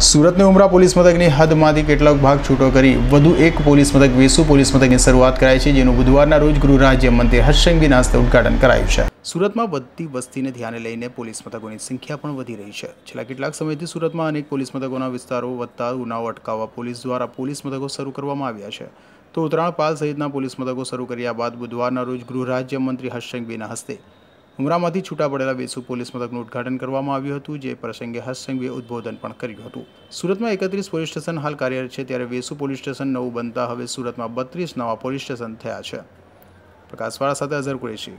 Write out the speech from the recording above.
સુરતની ઉમરા પોલીસ મથકની હદમાંથી કેટલાક ભાગ છૂટો કરી વધુ એક પોલીસ મથક વેસુ પોલીસ મથકની શરૂઆત કરાઈ છે જેનું બુધવારના રોજ ગૃહ રાજ્ય મંત્રી હર્ષંગીના નાસ્તે ઉદઘાટન કરાયું છે સુરતમાં વધતી વસ્તીને ધ્યાને લઈને પોલીસ મથકોની સંખ્યા પણ વધી રહી છે છેલ્લા કેટલાક સમયથી સુરતમાં અનેક પોલીસ મથકોના વિસ્તારો વધતા ગુનાઓ અટકાવવા પોલીસ દ્વારા પોલીસ મથકો શરૂ કરવામાં આવ્યા છે તો ઉત્તરાયણ પાલ સહિતના પોલીસ મથકો શરૂ કર્યા બાદ બુધવારના રોજ ગૃહ રાજ્ય મંત્રી હર્ષંગીના હસ્તે હુમરામાંથી છૂટા પડેલા વેસુ પોલીસ મથકનું ઉદઘાટન કરવામાં આવ્યું હતું જે પ્રસંગે હસસંઘવીએ ઉદબોધન પણ કર્યું હતું સુરતમાં એકત્રીસ પોલીસ સ્ટેશન હાલ કાર્યરત છે ત્યારે વેસુ પોલીસ સ્ટેશન નવું બનતા હવે સુરતમાં બત્રીસ નવા પોલીસ સ્ટેશન થયા છે પ્રકાશવાળા સાથે અઝર કુરેશી